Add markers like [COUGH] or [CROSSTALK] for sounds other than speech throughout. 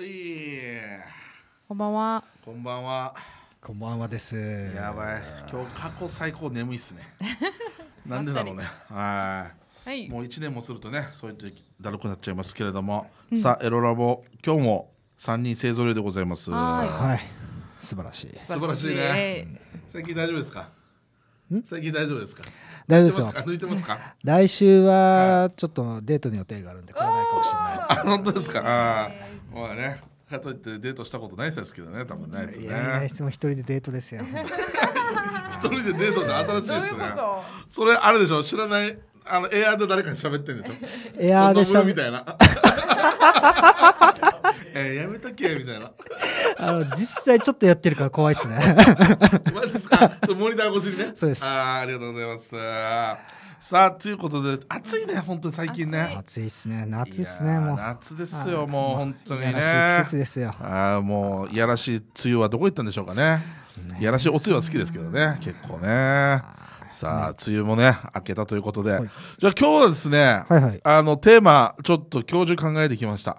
いこんばんは。こんばんは。こんばんはです。やばい。今日過去最高眠いっすね。[LAUGHS] なんでだろうね。はい。はい、もう一年もするとねそういう時だるくなっちゃいますけれども、うん、さあエロラボ今日も三人勢ぞろいでございますはい素晴らしい素晴らしいね最近大丈夫ですか最近大丈夫ですか大丈夫ですよ抜いてますか来週はちょっとデートの予定があるんで来れないかもしれないです、本当ですかあまあねかといってデートしたことないですけどね多分ないですねいやいつも一人でデートですよ [LAUGHS] 一人でデートって新しいですねそれあるでしょ知らないあのエアーで誰かに喋ってんでしょ [LAUGHS] エアーでしょみたいな [LAUGHS] えやめとけみたいなあの実際ちょっとやってるから怖いですねマジですかモニター越しにねそうですあありがとうございますさあということで暑いね本当に最近ね暑いっすね夏っすねもう夏ですよもう本当にね季節ですよあもういやらしい梅雨はどこ行ったんでしょうかねいやらしいおつゆは好きですけどね結構ねさあ、ね、梅雨もね明けたということで、はい、じゃあ今日はですね、はいはい、あのテーマちょっと教授考えてきました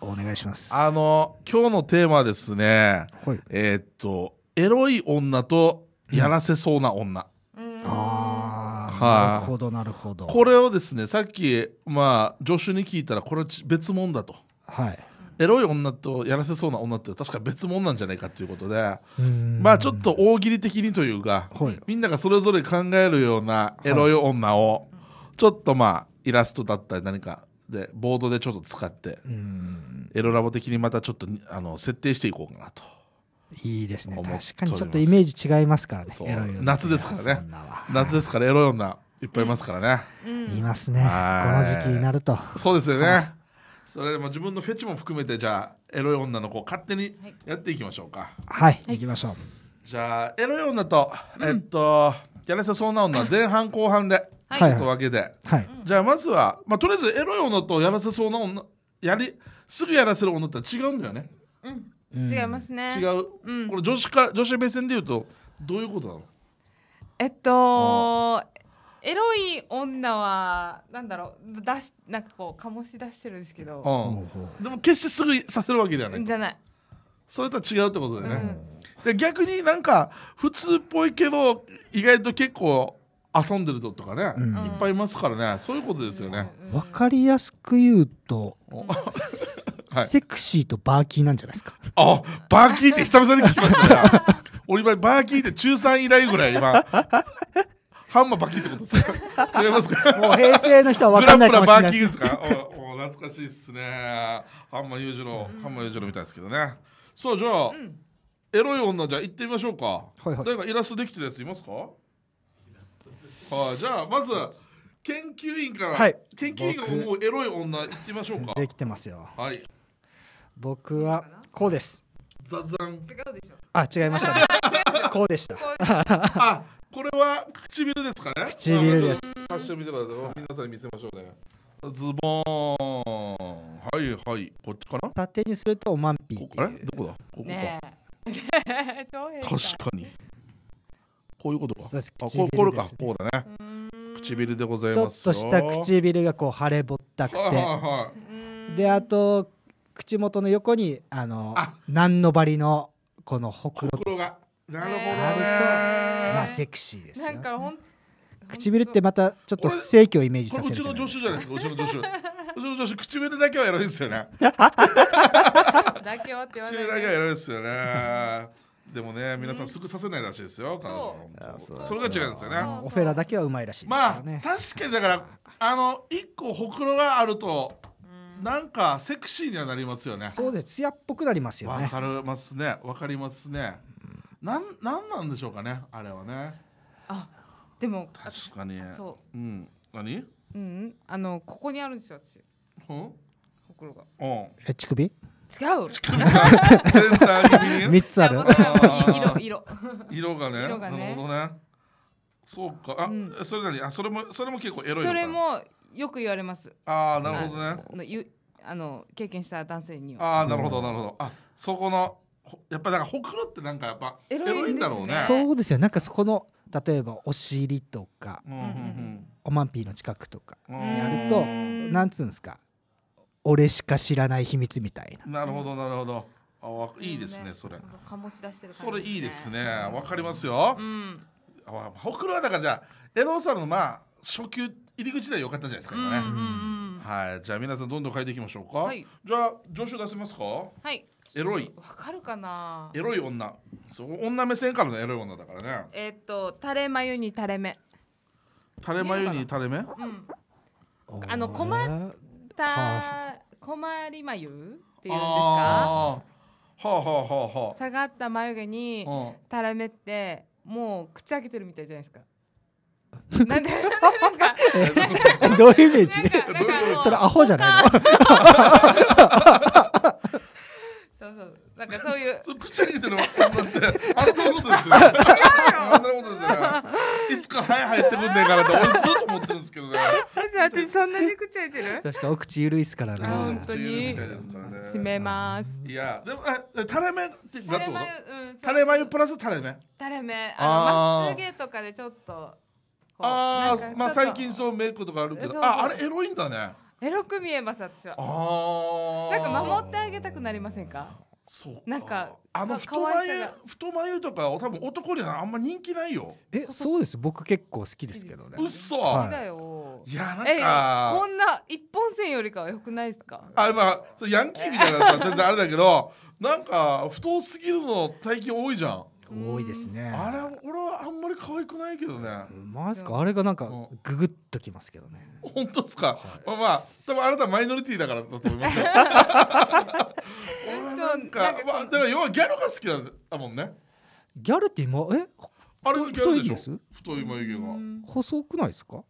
お願いしますあの今日のテーマはですね、はい、えー、っとエロい女とやらせそうな女、うん、ああなるほどなるほどこれをですねさっきまあ助手に聞いたらこれは別物だとはいエロい女とやらせそうな女って確か別物なんじゃないかということでまあちょっと大喜利的にというか、はい、みんながそれぞれ考えるようなエロい女をちょっとまあイラストだったり何かでボードでちょっと使ってエロラボ的にまたちょっとあの設定していこうかなと。いいですね確かにちょっとイメージ違いますからねエロ夏ですからね夏ですからエロい女いっぱいいますからね、うんうん、いますねこの時期になるとそうですよね、それでも自分のフェチも含めてじゃあエロい女の子勝手にやっていきましょうかはい、行い、きましょうじゃあエロい女と、えっとやらせそうな女前半後半でちょっと分けで。はい、じゃあまずは、まあ、とりあえずエロい女とやらせそうな女やりすぐやらせる女とは違うんだよね、うん違いますね違う、うん、これ女子か女子目線で言うとどういうことなのえっとエロい女はなんだろう出しなんかこう醸し出してるんですけど、でも決してすぐさせるわけではないじゃないそれとは違うってことだよね、うん、で逆になんか普通っぽいけど意外と結構遊んでるととかね、うん、いっぱいいますからねそういうことですよねわ、かりやすく言うと [LAUGHS] はい、セクシーとバーキーなんじゃないですかあバーキーって久々に聞きましたね [LAUGHS] 俺今バーキーって中3以来ぐらい今ハンマーバーキーってことですか違いますかもう平成の人は分かんないかもしれないですかおお懐かしいですねハンマー裕次郎、うん、ハンマー裕次郎みたいですけどねそうじゃあ、うん、エロい女じゃあ行ってみましょうか、はいはい、誰かイラストできてるやついますかはい、じゃあまず研究員から、はい、研究員が思うエロい女行ってみましょうかできてますよはい僕はこうです。ザザン。違うでしょ。あ、違いましたね。[LAUGHS] こうでした。あ、これは唇ですかね。唇です。発祥見てください。皆さんに見せましょうね。ズボン。はいはい。こっちかな。縦にするとマンピーあれどこだ。ここか。ね、[LAUGHS] 確かに。こういうことか。あ、ここれか。こうだね。唇でございますちょっとした唇がこう腫れぼったくて。はいはいはい、であと口元の横にあのあ何のばりのこのほくろ心がなるほどねあるとまあセクシーですなんかほん唇ってまたちょっと正規をイメージさせうるちじゃのない助手じゃないですかうちの助手うちの助手唇だけはやらないですよねだけはって言わな唇だけはいやらないですよねでもね皆さんすぐさせないらしいですよ彼女あそうそれが違うんですよねオフェラだけはうまいらしいですかまあ確かにだからあの一個ほくろがあるとなんかセクシーにはなりますよねそうです艶っぽくなりますよねわかりますねわかりますね、なんなんなんでしょうかねあれはねあでも確かにそううん何うん、あのここにあるんですよ私ほほくろがうんえ乳首違う乳首がセンタに3つある色色色がね色がねなるほどねそうかあ、うん、それ何あそれもそれも結構エロいそれもよく言われますああなるほどねあのあの経験した男性にはああなるほどなるほどあそこのやっぱだからほくろってなんかやっぱエロいんだろうね、そうですよなんかそこの例えばお尻とか、うんうんうん、おまんぴーの近くとかやるとんなんつうんですか俺しか知らない秘密みたいななるほどなるほどあわいいですね、ね、それ醸し出してる、ね、それいいですねわかりますよ、うん、あほくろはだからじゃあ江戸さんのまあ初級入り口では良かったじゃないですか、今ね。はい、じゃあ皆さんどんどん変えていきましょうか。はい、じゃあ助手出せますか。はい。エロい。わかるかな。エロい女。そう女目線からのエロい女だからね。えっと垂れ眉に垂れ目。垂れ眉に垂れ目。うん。あの困った困り眉っていうんですか。はあはあはあはあ。下がった眉毛に垂れ目ってもう口開けてるみたいじゃないですか。なんでなんかどういうイメージそれアホじゃないのそうそうなんかそういう口に入れてるのあれどういうことですよあんなことですよいつかはい入ってくんねえからって俺ずっと思ってるんですけどね私そんなに口入れてる確かお口ゆるいっすからね本当に締めますいやでもえ垂れ目ってなってこと垂れ目プラス垂れ目垂れ目あのまつげとかでちょっとああまあ最近そうメイクとかあるけどああれエロいんだねエロく見えます私はあなんか守ってあげたくなりませんかそうなんかあの太眉太眉とか多分男にはあんま人気ないよえそうです僕結構好きですけどねうそ、はい、だよいやなんかこんな一本線よりかはよくないですかあまあヤンキーみたいなのは全然あれだけどなんか太すぎるの最近多いじゃん多いですねあれ俺はあんまり可愛くないけどねマジかあれがなんかググっときますけどね本当ですか、はい、まあ、まあ、多分あなたマイノリティだからだと思いますよ俺なんかまあ、だから要はギャルが好きだもんねギャルって今えあれギャルでしょ太い眉毛が細くないですか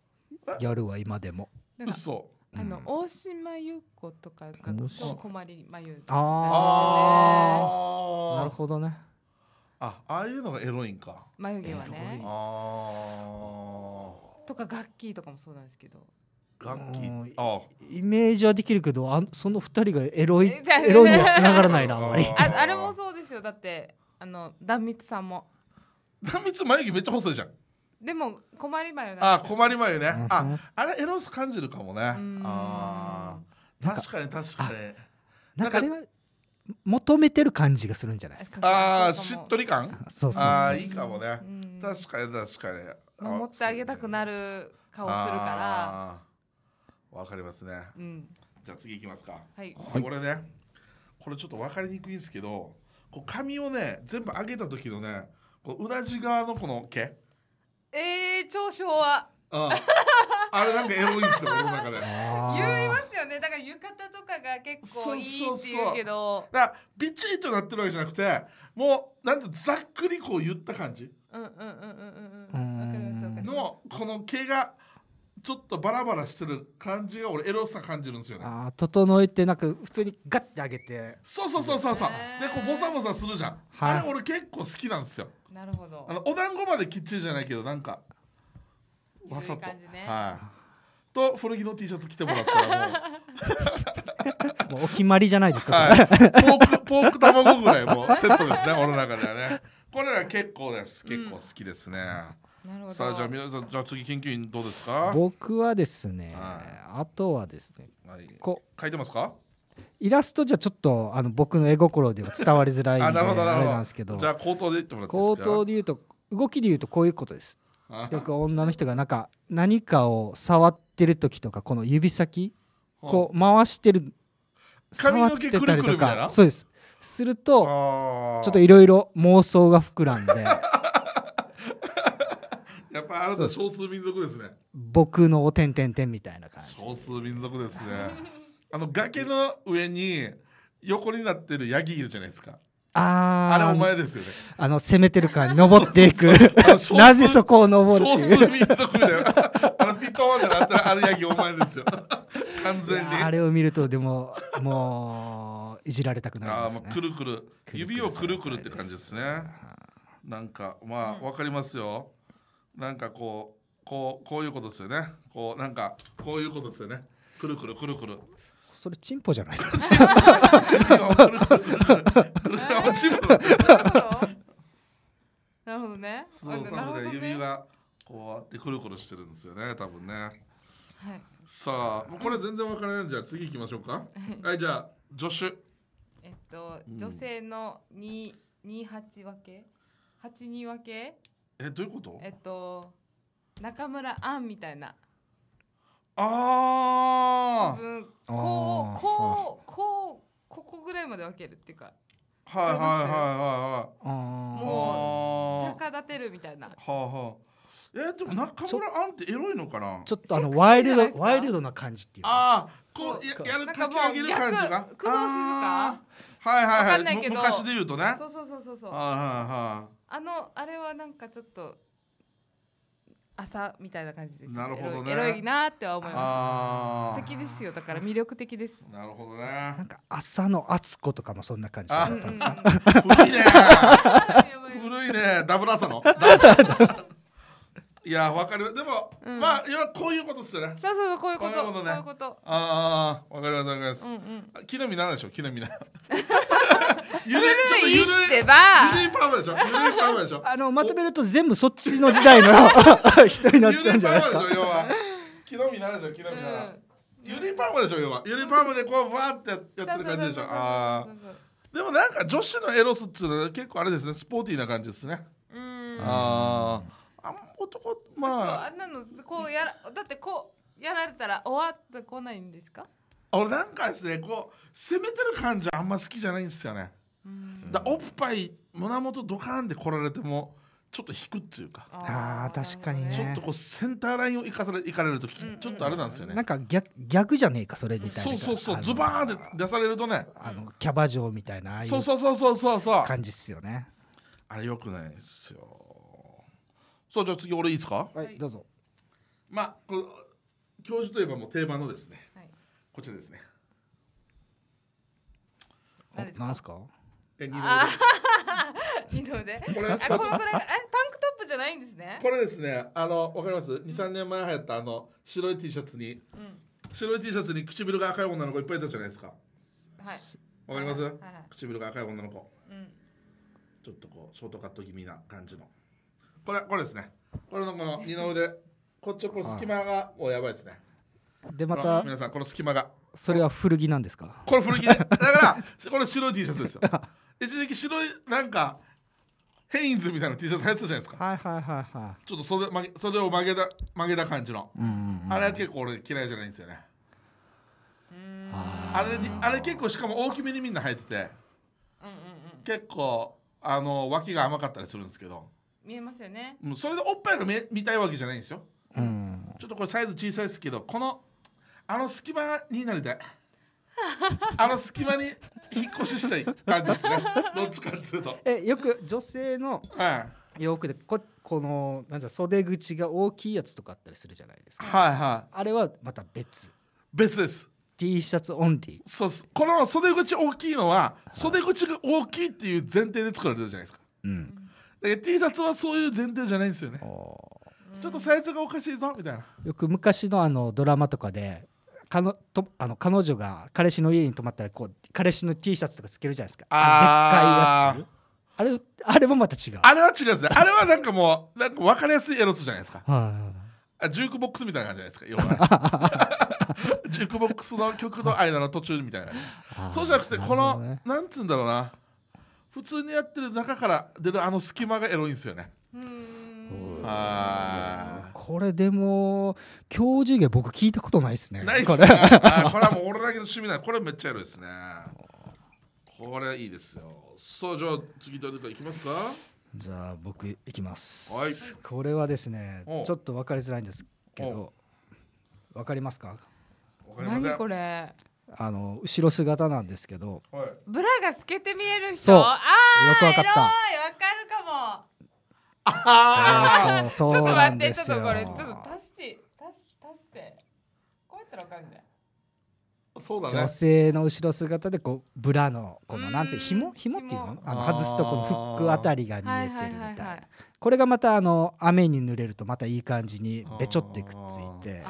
ギャルは今でも嘘あの、うん、大島優子とかが困り眉ああなるほどねあああいうのがエロいんか眉毛はねああ。とかガッキーとかもそうなんですけどガッキーあイメージはできるけどあその二人がエロいエロいには繋がらないなあんまりああれもそうですよだってあの壇蜜さんも壇蜜眉毛めっちゃ細いじゃんでも困り眉あ困り眉ね、ああれエロス感じるかもねあ確かに確かになんか求めてる感じがするんじゃないですか。ああ、しっとり感。そうそうああ、いいかもね。確かに、確かに。守ってあげたくなる顔するから。わかりますね。うん、じゃあ、次いきますか。はい。これね。これちょっとわかりにくいんですけど。こう髪をね、全部上げた時のね。こう、うなじ側のこの毛。ええー、長所は。ああれなんかエロいですよ、俺の中で。言いますよね。だから浴衣とかが結構いいっていうけど。そうそうそうだからビチッとなってるわけじゃなくて、もうなんとざっくりこう言った感じ。うんうんうんうんうん。のこの毛が。ちょっとバラバラしてる感じが俺エロさ感じるんですよねあ整えてなんか普通にガッて上げてそうそうそうそうそうでこうボサボサするじゃん、はい、あれ俺結構好きなんですよなるほどあのお団子まできっちりじゃないけどなんかわさと、はい、と古着の T シャツ着てもらったらもう [LAUGHS] もうお決まりじゃないですか、はい、ポークポーク卵ぐらいもうセットですね俺の中ではねこれは結構です結構好きですね、うん、なるほどさあじゃあ皆さんじゃあ次研究員どうですか僕はですね、はい、あとはですね、はい、こ書いてますかイラストじゃちょっとあの僕の絵心では伝わりづらいんであれなんですけどじゃあ口頭で言ってもらっていいですか口頭で言うと動きで言うとこういうことですよく女の人がなんか何かを触ってる時とかこの指先こう回してる触ってたりとかそうですするとちょっといろいろ妄想が膨らんで [LAUGHS] やっぱあなた少数民族ですね僕のおてんてんてんみたいな感じ少数民族ですねあの崖の上に横になってるヤギいるじゃないですかああれお前ですよねあの攻めてる感に登っていく [LAUGHS] なぜそこを登るっていう少数民族だよあのピトーンってなったらあるやきお前ですよ完全にあれを見るとでももういじられたくなります、ね、あくるくる指をくるくるって感じですねなんかまあわかりますよなんかこうこうこういうことですよねこうなんかこういうことですよねくるくるくるくるそれチンポじゃないですか。なるほどね。そう、なので、ね、指がこうあってくるくるしてるんですよね、多分ね。はい。さあ、もうこれ全然わからないんじゃ、次行きましょうか。はい、じゃあ、助手。えっと、女性の二、二八分け。八二分け。え、どういうこと。えっと、中村アンみたいな。ああ分こうこうこうここぐらいまで分けるっていうかはいはいはいはいはいもう逆立てるみたいなはあはあえー、でも中村アンってエロいのかなちょっとあのワイルドワイルドな感じっていうああこうややるかき上げる感じが工夫するかはいはいはい昔で言うとねそうそうそうそうそうはいはいはい、あのあれはなんかちょっと朝みたいな感じです、なるほどねエロいなって思います、素敵ですよだから魅力的ですなるほどねなんか朝の敦子とかもそんな感じ古いね [LAUGHS] 古いねダブル朝のいやわかるでも、うん、まあ要はこういうことっすよねそうそうそうこういうことこういうこと,、ね、ううことああわかりますわかります、うんうん、木の実なんでしょう木の実なゆるいゆるいパーマでしょゆるいパーマでしょあのまとめると全部そっちの時代の [LAUGHS] 人になっちゃうんじゃないですか要は木の実ならでしょ木の実なら、ゆるいパーマでしょ要はゆるいパーマでこうわってやってる感じでしょああでもなんか女子のエロスっつうのは結構あれですねスポーティーな感じですねうんああ男まああんなのこうやらだってこうやられたら終わってこないんですか俺なんかですねこう攻めてる感じあんま好きじゃないんですよねだおっぱい胸元ドカーンで来られてもちょっと引くっていうかあ確かにねちょっとこうセンターラインをいかされいかれるとき、ちょっとあれなんですよねなんか逆逆じゃねえかそれみたいなそうそうそうズバーンって出されるとねあのキャバ嬢みたいなそうそうそうそうそうそう感じっすよねあれよくないですよそうじゃあ次俺いいっすかはいどうぞまあ教授といえばもう定番のですね、はい、こちらですね何ですかえ二度腕 [LAUGHS] 二度腕これあこのくらいえタンクトップじゃないんですねこれですねあのわかります二三年前流行ったあの白い T シャツに、うん、白い T シャツに唇が赤い女の子いっぱいいたじゃないですかはいわかります、唇が赤い女の子、うん、ちょっとこうショートカット気味な感じのこれこれですねこれのこの二の腕こっちこう隙間がもうやばいですねでまた皆さんこの隙間がそれは古着なんですかこれ古着でだからこれ白い T シャツですよ [LAUGHS] 一時期白いなんかヘインズみたいな T シャツ流行ってたじゃないですかはいはいはいはいちょっと袖袖を曲げた曲げた感じの、うんうんうんあれは結構俺嫌いじゃないんですよねあれにあれ結構しかも大きめにみんな入っててうんうんうん結構あの脇が甘かったりするんですけど見えますよねうんそれでおっぱいが見見たいわけじゃないんですようんちょっとこれサイズ小さいですけどこのあの隙間になりたい [LAUGHS] あの隙間に引っ越ししたい感じですね [LAUGHS] どっちかっつうとえよく女性の洋服でここのなんゃ、袖口が大きいやつとかあったりするじゃないですかはいはいあれはまた別別です T シャツオンリーそうす。この袖口大きいのは袖口が大きいっていう前提で作られてるじゃないですか、うん、で、T シャツはそういう前提じゃないんですよねちょっとサイズがおかしいぞみたいなよく昔のあのドラマとかでかのとあの彼女が彼氏の家に泊まったらこう彼氏の T シャツとかつけるじゃないですかああれあれもまた違うあれは違うですねあれはなんかもうなんか分かりやすいエロスじゃないですか、あジュークボックスみたいな感じじゃないですか [LAUGHS] ジュークボックスの曲の間の途中みたいなそうじゃなくてこの、ね、なんつうんだろうな普通にやってる中から出るあの隙間がエロいんですよねはあこれでも教授芸僕聞いたことないですねないっすねこれこれはもう俺だけの趣味なこれめっちゃやるですねこれいいですよそうじゃあ次誰かいきますかじゃあ僕いきます、はい、これはですねちょっと分かりづらいんですけど分かりますか何これあの後ろ姿なんですけど、はい、ブラが透けて見える人そうああよく分かったわかるかもああ、そうそうそうなんですよ。ちょっと待って、ちょっとこれ、ちょっと足して、し足して。こうやったらわかるんだよ。そうだね、女性の後ろ姿でこうブラのこのなんつう紐紐っていうのあの外すとこのフックあたりが見えてるみたいなこれがまたあの雨に濡れるとまたいい感じにべちょってくっついて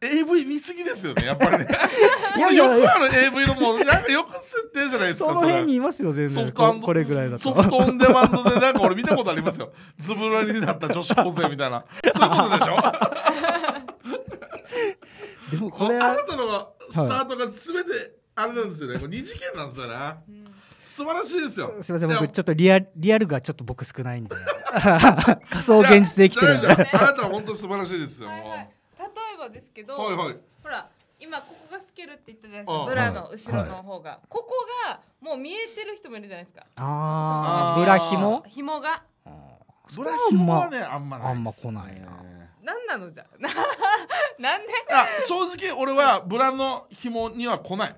AV 見すぎですよねやっぱりね [LAUGHS] これよくある AV のもうなんかよく設定じゃないですかその辺にいますよ全然これぐらいだとソフトオンデマンドでなんか俺見たことありますよズブラになった女子高生みたいなそういうことでしょ [LAUGHS] でもこれあなたのスタートが全てあれなんですよね、こ二次元なんですよね。素晴らしいですよすいません僕ちょっとリアリアルがちょっと僕少ないんで仮想現実で生きてるんであなたは本当素晴らしいですよ、例えばですけど、ほら今ここが透けるって言ったじゃないですかブラの後ろの方が、ここがもう見えてる人もいるじゃないですかああブラ紐紐がブラ紐はねあんまない、あんま来ないな何なのじゃ [LAUGHS] なんであ正直俺はブラの紐には来ない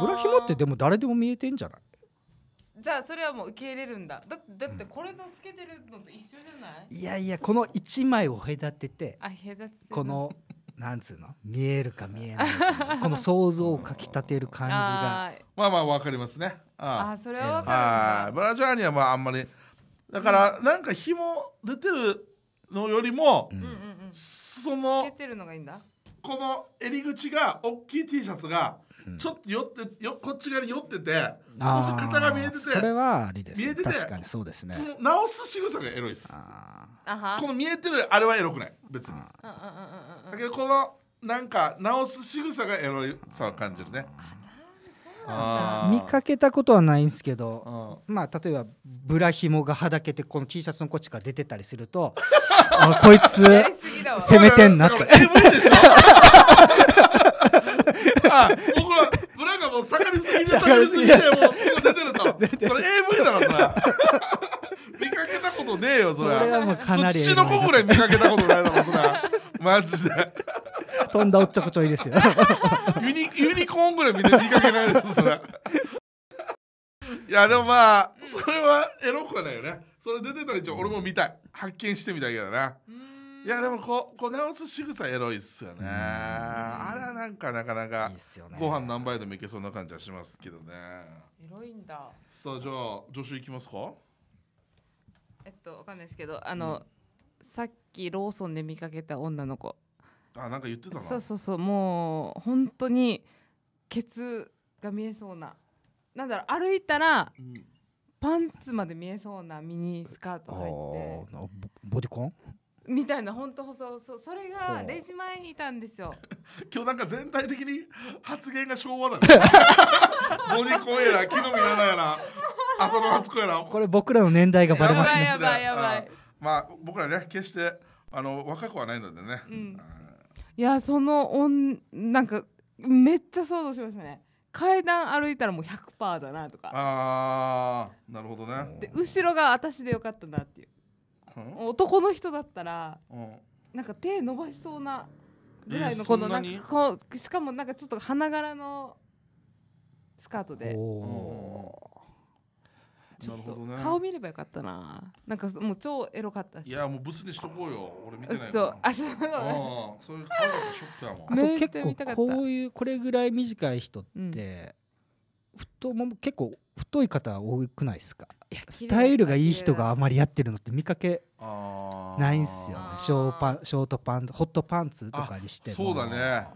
ブラヒモってでも誰でも見えてんじゃないじゃあそれはもう受け入れるんだだだってこれの透けてるのと一緒じゃない、いやいやこの一枚を隔ててあへだこのなんつうの見えるか見えないか [LAUGHS] この想像をかきたてる感じがあまあまあわかりますねああそれは分かるブラジャーにはまああんまりだからなんか紐出てるのよりも、うんうんそ透けのてるのがいいんだこの襟口が大きい T シャツがちょっと寄ってよこっち側に寄ってて少し肩が見えててそれはありです見えてて確かにそうですね直す仕草がエロいですこの見えてるあれはエロくない別にだけどこのなんか直す仕草がエロいさを感じるね見かけたことはないんですけど、まあ例えばブラひもがはだけてこの T シャツのこっちから出てたりすると [LAUGHS] あこいつ攻めてんなって。[LAUGHS] 僕は村がもう下がりすぎて下がりすぎてもう出てるとそれ AV だろそれ見かけたことねえよそれそれはもうかなり土の子ぐらい見かけたことないだろそれマジで飛んだおっちょこちょいですよユニユニコーンぐらい見見かけないですそれいやでもまあそれはエロくはないよねそれ出てたら一応俺も見たい発見してみたいけどな、うんいやでもこうこう直す仕草エロいっすよねあらなんかなかなかいいっすよねご飯何杯でもいけそうな感じはしますけどねエロいんださあじゃあ助手いきますかえっとわかんないですけどあの、さっきローソンで見かけた女の子あなんか言ってたなそうそうそうもう本当にケツが見えそうななんだろう歩いたら、うんパンツまで見えそうなミニスカート履いてボボディコンみたいな本当そうそうそれがレジ前にいたんですよ。[LAUGHS] 今日なんか全体的に発言が昭和だね。五人公やら木の実やなやな、浅野初子ら。これ僕らの年代がバレましね。やばいやばいやばい。まあ僕らね決してあの若くはないのでね。うん、いやそのおんなんかめっちゃ想像しましたね。階段歩いたらもう100%だなとかああなるほどねで後ろが私でよかったなっていう男の人だったら、なんか手伸ばしそうなぐらいのこのなんかこうしかもなんかちょっと花柄のスカートで。ちょっと顔見ればよかったな。なんかもう超エロかったいやもうブスにしとこうよ。俺見てないそう。あそう。あそういう顔だとショックやもん。あ [LAUGHS] と結構こういうこれぐらい短い人って、太もも結構太い方多くないですかスタイルがいい人があまりやってるのって見かけないんすよねショーパンショートパンホットパンツとかにしてそうだね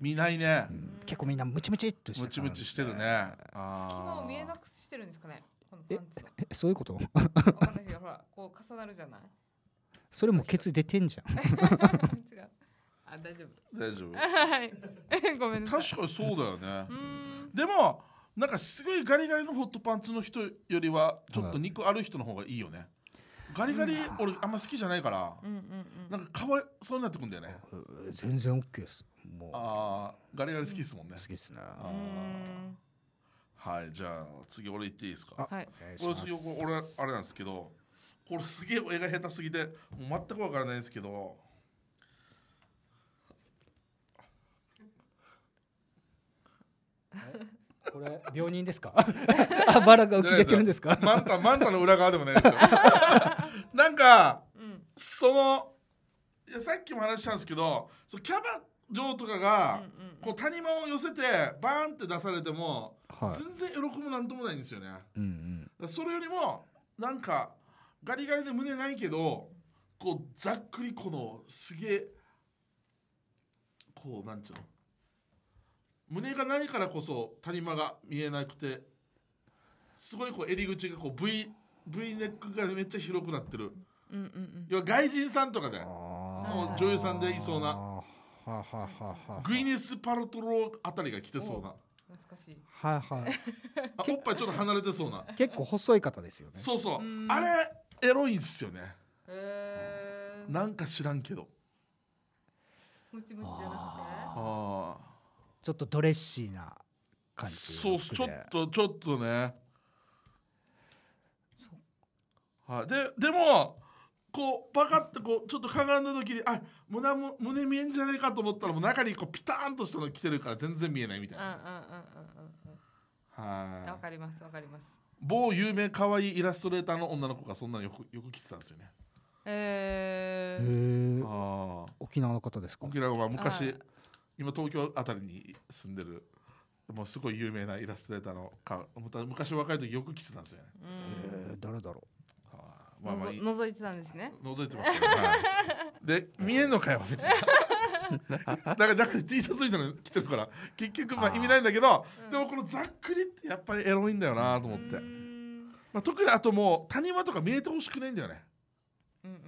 見ないね、うん、結構みんなムチムチっとしてムチムチしてるね隙間を見えなくしてるんですかねこのパンツえそういうことほらこう重なるじゃないそれもケツ出てんじゃん [LAUGHS] あ大丈夫大丈夫 [LAUGHS] はい [LAUGHS] ごめん確かにそうだよねでもなんかすごいガリガリのホットパンツの人よりはちょっと肉ある人の方がいいよねガリガリ俺あんま好きじゃないから、うんなんかかわいそうになってくんだよね全然 OK ですもうああガリガリ好きですもんね、好きですねはいじゃあ次俺言っていいですかはい俺次俺あれなんですけどこれすげえ絵が下手すぎてもう全くわからないですけどえ [LAUGHS] これ病人ですか [LAUGHS] あバラが浮き出てるんですかマンタマンタの裏側でもないですよ [LAUGHS] なんか、うん、そのいやさっきも話したんですけどそキャバ嬢とかが、うんうん、こう谷間を寄せてバーンって出されても、はい、全然喜ぶなんともないんですよね、うんうん、それよりもなんかガリガリで胸ないけどこうざっくりこのすげえこうなんちいうの胸がないからこそ谷間が見えなくてすごいこう襟口がこう v, v ネックがめっちゃ広くなってる、うんうんうん、要は外人さんとかで、女優さんでいそうなグイネス・パルトロあたりが来てそうな。懐かしい。はいはい。あ、おっぱいちょっと離れてそうな。結構細い方ですよね。そうそう。うあれエロいんすよね。なんか知らんけど。ムチムチじゃなくて。ああ。ちょっとドレッシーな感じそうちょっとちょっとねはい、ででもこうパカッてこうちょっとかがんだ時にあ胸も胸見えんじゃねえかと思ったらもう中にこうピターンとしたの着てるから全然見えないみたいな。わかりますわかります。某有名可愛いイラストレーターの女の子がそんなのよくよく着てたんですよね。ええー、あ沖縄の方ですか沖縄は昔今東京あたりに住んでるもうすごい有名なイラストレーターのか昔若い時よく来てたんですよね。えー、誰だろう、はあまあまあ、覗いてたんですね。覗いてます、はい、で見えんのかよみたいな。だ [LAUGHS] からだから T シャツみたいなの着てるから結局まあ意味ないんだけど、でもこのざっくりってやっぱりエロいんだよなと思って、まあ、特にあともう谷間とか見えてほしくないんだよね、うんうんうん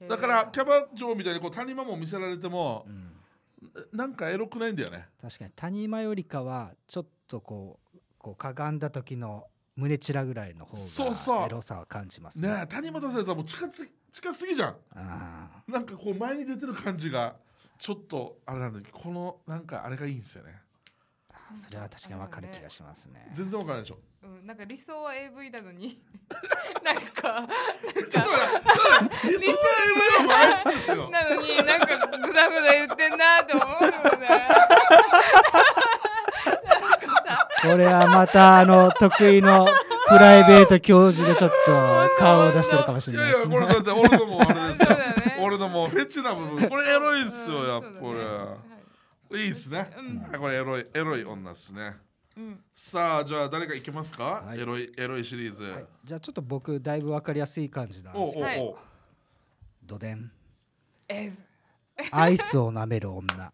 うん、だからキャバ嬢みたいにこう谷間も見せられても、うんなんかエロくないんだよね確かに谷間よりかはちょっとこうこうかがんだ時の胸ちらぐらいの方がエロさは感じますねね谷間達成さんも近すぎ近すぎじゃんなんかこう前に出てる感じがちょっとあれなんだけどこのなんかあれがいいんですよねそれは確かに分かる気がしますね全然分かるでしょ、うん、なんか理想は AV なのに [LAUGHS] なんかちょっと理想は AV のですよなのになんかグダグダ言ってんなって思うよねこれはまたあの得意のプライベート教授でちょっと [LAUGHS] 顔を出してるかもしれない、ね、いやいやこれだって俺のもあれですよ、俺のもフェチな部分これエロいっすよやっぱり。いいっすね、うん、これエロいエロい女っすね、うん、さあじゃあ誰か行けますか、はい、エロいエロいシリーズ、はい、じゃあちょっと僕だいぶ分かりやすい感じなんですけど、はい、どアイスを舐める女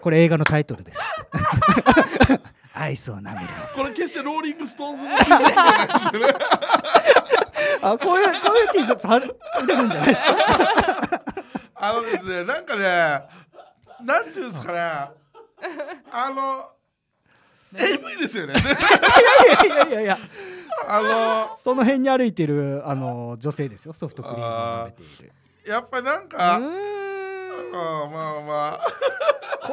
これ映画のタイトルです [LAUGHS] アイスを舐めるこれ決してローリングストーンズの [LAUGHS] あこういうこういう T シャツ貼れるんじゃないですか [LAUGHS] あのですねなんかねなんていうんですかね。あの。AV ですよね。いやいやいやいや。あの。その辺に歩いてる、あの女性ですよ。ソフトクリームを食べている。やっぱりなんか。まあまあまあ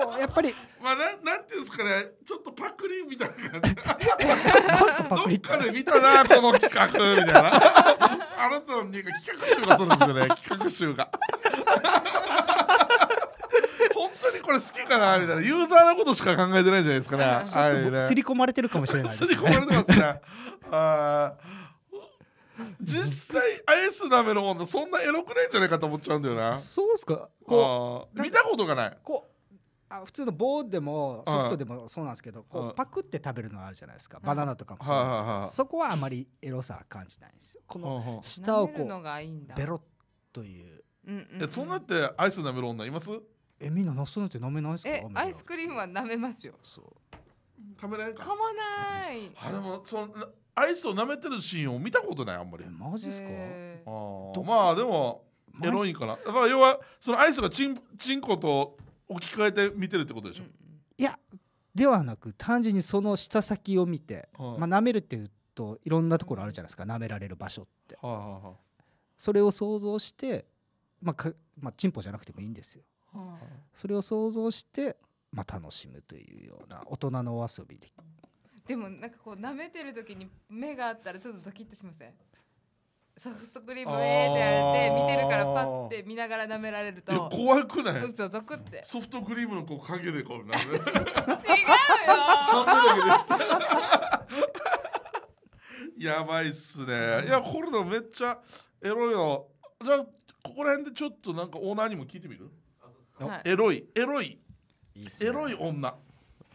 こうやっぱりまあなん、なんていうんですかねちょっとパクリみたいな感じどっかで見たなこの企画みたいなあなたの企画集がするんですよね企画集が当にこれ好きかなみたいなユーザーのことしか考えてないじゃないですかね。はいね、刷り込まれてるかもしれない、ね。刷り込まれてますね。実際アイスなめるもそんなエロくないんじゃないかと思っちゃうんだよなそうっすかこう見たことがないこうあ普通の棒でもソフトでもそうなんですけど、こうパクって食べるのあるじゃないですか、バナナとかもそうなんですけど、そこはあまりエロさは感じないんですよこの下をこうベロッという、うんうんうん、えそんなってアイスなめる女いますえみんなそういうって飲めないですかえアイスクリームは舐めますよそう噛めないか噛まないあでもそのアイスを舐めてるシーンを見たことないあんまりえマジですかへあまあでもエロいからだから要はそのアイスがチンチンコと置き換えて見てるってことでしょ、ういやではなく単純にその舌先を見て、はいまあ舐めるっていうといろんなところあるじゃないですか舐められる場所ってそれを想像してまあかまあチンポじゃなくてもいいんですよそれを想像して、まあ、楽しむというような大人のお遊びででもなんかこう舐めてる時に目があったらちょっとドキッとしませんソフトクリームええってやれて見てるからパッて見ながら舐められると怖くないゾクってソフトクリームのこう影でこう舐め違うよ [LAUGHS] やばいっすねいやこれナめっちゃエロいよじゃあここら辺でちょっとなんかオーナーにも聞いてみるエロいエロいエロい女は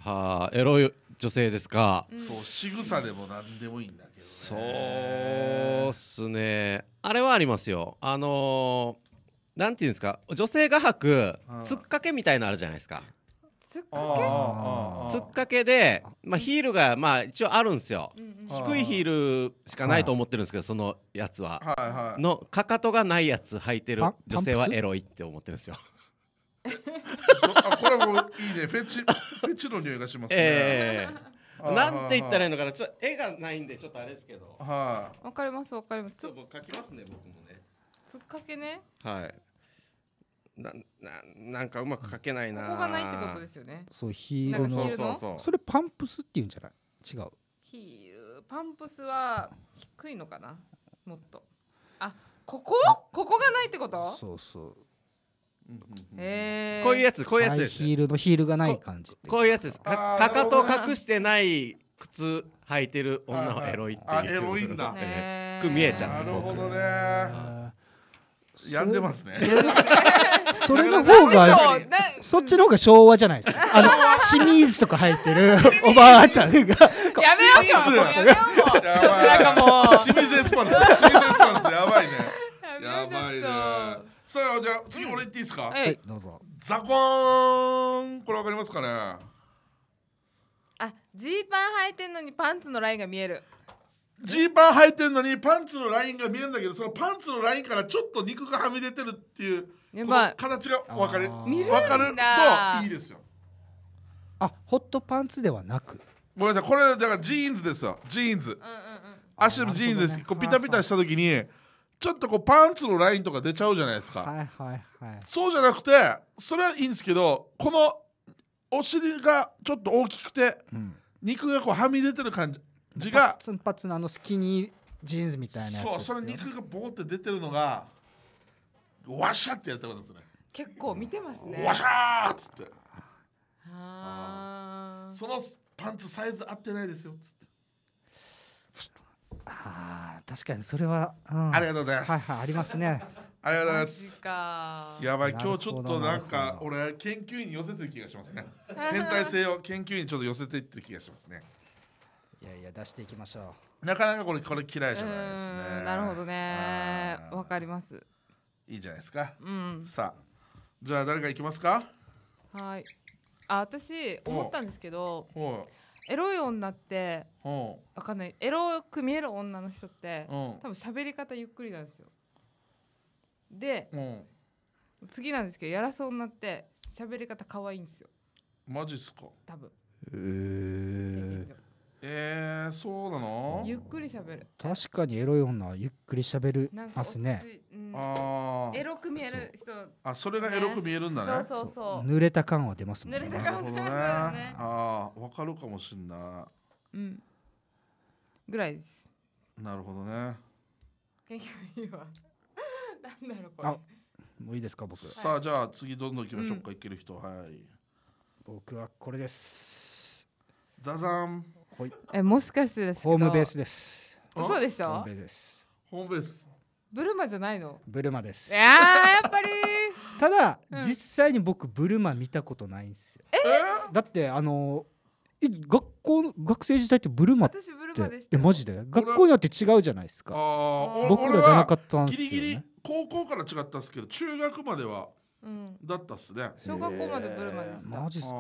あエロい女性ですか、うん、そう仕草でも何でもいいんだけど、そうっすねあれはありますよあのー、なんていうんですか女性画伯つっかけみたいのあるじゃないですかつっかけつっかけで、まあ、ヒールがまあ一応あるんですよ、低いヒールしかないと思ってるんですけどそのやつは、のかかとがないやつ履いてる女性はエロいって思ってるんですよあこれもいいねフェチフェチの匂いがしますね、えー、なんて言ったらいいのかなちょっと絵がないんでちょっとあれですけどはいわかりますわかりますちょっと書きますね僕もねつっかけねはいなななんかうまく書けないなここがないってことですよねそうヒールそうそうそうそれパンプスって言うんじゃない違うヒールパンプスは低いのかなもっとあここここがないってことそうそうへえこういうやつこういうやつですヒールのヒールがない感じこういうやつですかかかと隠してない靴履いてる女はエロいっていうエロいんだ、[LAUGHS] えー、見えちゃうなるほどねやんでますね。それの方が、そっちの方が昭和じゃないですか。あの、シミーズとか入ってるおばあちゃんが。やめようやめようなんか清水エスパルス。清水エスパルス、やばいね。やばいね。さあじゃあ次俺言っていいですか、はいどうぞザコーンこれわかりますかねあジーパン履いてんのにパンツのラインが見えるジーパン履いてんのにパンツのラインが見えるんだけどそのパンツのラインからちょっと肉がはみ出てるっていうこの形がわかるん分かるといいですよあホットパンツではなくごめんなさいこれだからジーンズですよジーンズうんうんうん足のジーンズです、なこうピタピタした時にちょっとこうパンツのラインとか出ちゃうじゃないですか、はいはいはい、そうじゃなくてそれはいいんですけどこのお尻がちょっと大きくて、うん、肉がこうはみ出てる感じがパツンパツのあのスキニージーンズみたいなやつそうその肉がボーって出てるのがワシャってやったことですね結構見てますねワシャーっつってそのパンツサイズ合ってないですよっつってあ確かにそれは、うん、ありがとうございます、はいはい、ありますねありがとうございますやばい今日ちょっとなんか俺研究員に寄せてる気がしますね変態性を研究員にちょっと寄せていってる気がしますねいやいや出していきましょうなかなかこれこれ嫌いじゃないですねなるほどねわかりますいいじゃないですか、うん、さあじゃあ誰か行きますかはいあ私思ったんですけどはいエロい女って分かんないエロく見える女の人って多分喋り方ゆっくりなんですよで次なんですけどやらそうになって喋り方可愛いんですよマジっすか多分えー、えー、そうなのゆっくり喋る確かにエロい女はゆっくり喋るますねああエロく見える人あそれがエロく見えるんだねそうそうそう濡れた感は出ますもんね濡れた感は出ますねああわかるかもしんないうんぐらいですなるほどね結局いいわなんだろうこれあもういいですか僕さあじゃあ次どんどんいきましょうか、いける人はい僕はこれですザザンえもしかしてですホームベースですそうでしょホームベースブルマじゃないのブルマですいややっぱり [LAUGHS] ただ、うん、実際に僕ブルマ見たことないんですよ、えー、だってあの学校学生時代ってブルマってえマジで学校によって違うじゃないですかあ僕らじゃなかったんですよ、ね、ギリギリ高校から違ったんですけど中学まではうん、だったっすね小学校までブルマでしたマジっすか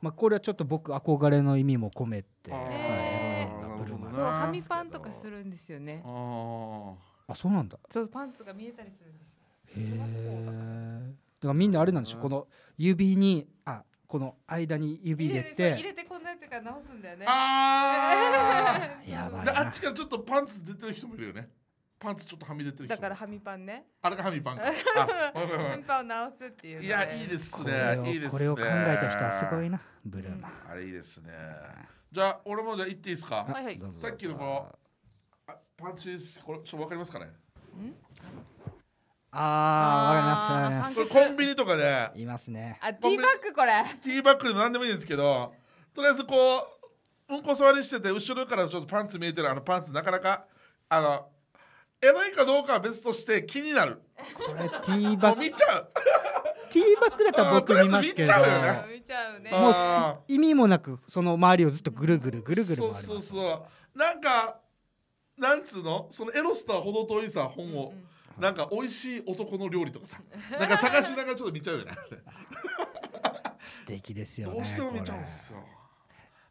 まあこれはちょっと僕憧れの意味も込めて、はい、ブルマそうハミパンとかするんですよねあああそうなんだそうパンツが見えたりするんですよへえだからみんなあれなんでしょこの指にあこの間に指入れて入れてこんなやつか直すんだよねああ [LAUGHS] やばいなあっちからちょっとパンツ出てる人もいるよねパンツちょっとはみ出てる人。だからはみパンねあれがはみパンか [LAUGHS] はみパンを直すっていう、ね、いやいいですねいいですねこれを考えた人はすごいなブルーマ、うあれいいですねじゃあ俺もじゃあ言っていいですか、はいはい、さっきのこのパンチです。これ、ちょっとわかりますかね。ああ、わかります。これコンビニとかで。いますね。あ、ティーバッグこれ。ティーバッグで何でもいいんですけど、とりあえずこう、うんこ座りしてて、後ろからちょっとパンツ見えてるあのパンツ、なかなか、あの、エロいかどうかは別として気になる。これ、ティーバッグ。見ちゃう。ティーバックだったら僕見ますけど、もう意味もなくその周りをずっとぐるぐるぐるぐる回りそうそうそうなんかなんつうのそのエロスとはど遠いさ本を、うん、なんか美味しい男の料理とかさ [LAUGHS] なんか探しながらちょっと見ちゃうよね素敵ですよねどうしても見ちゃうんですよ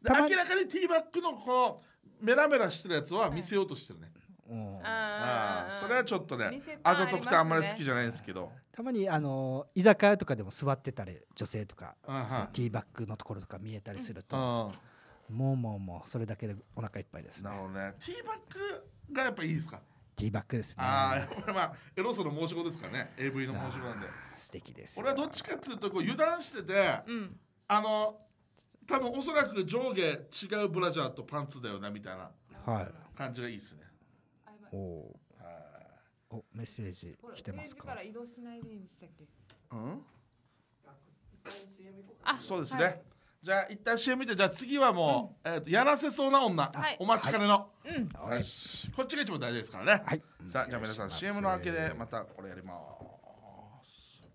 明らかにティーバックのこのメラメラしてるやつは見せようとしてるね、はい、うん、ああそれはちょっとね、ね、あざとくてあんまり好きじゃないんですけどたまにあの居酒屋とかでも座ってたり女性とか、はい、ティーバックのところとか見えたりすると、うんもうもうもうそれだけでお腹いっぱいです、ね、なるほどねティーバックがやっぱいいですかティーバックですねああこれまあエロスの申し子ですからね AV の申し子なんで素敵です俺はどっちかっていうとこう油断してて、うん、あの多分おそらく上下違うブラジャーとパンツだよなみたいな感じがいいですね、はい、おおおメッセージ来てますかうんあそうですね、はいじゃあ一旦 CM 見てじゃあ次はもう、えー、とやらせそうな女、お待ちかねの、うんよしこっちが一番大事ですからね、はい、さあじゃあ皆さん CM の明けでまたこれやります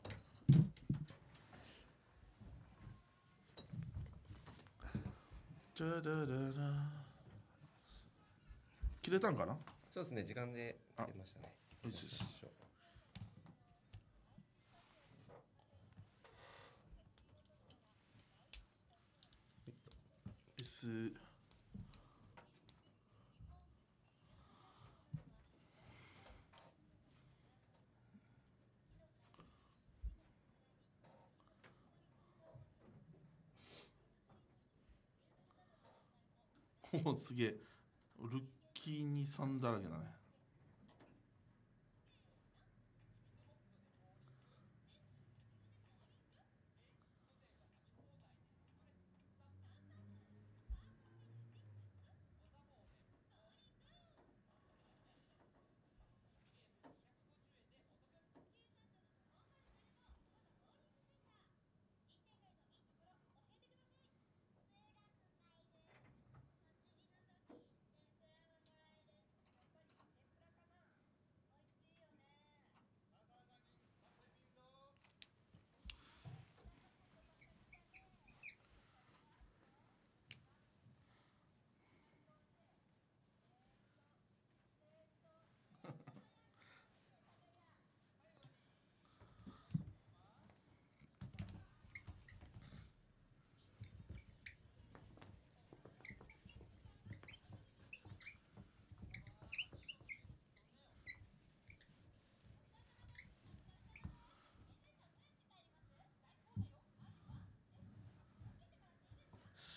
切れたんかなそうですね時間で切れましたねつ [LAUGHS] おすげえルッキーニさんだらけだね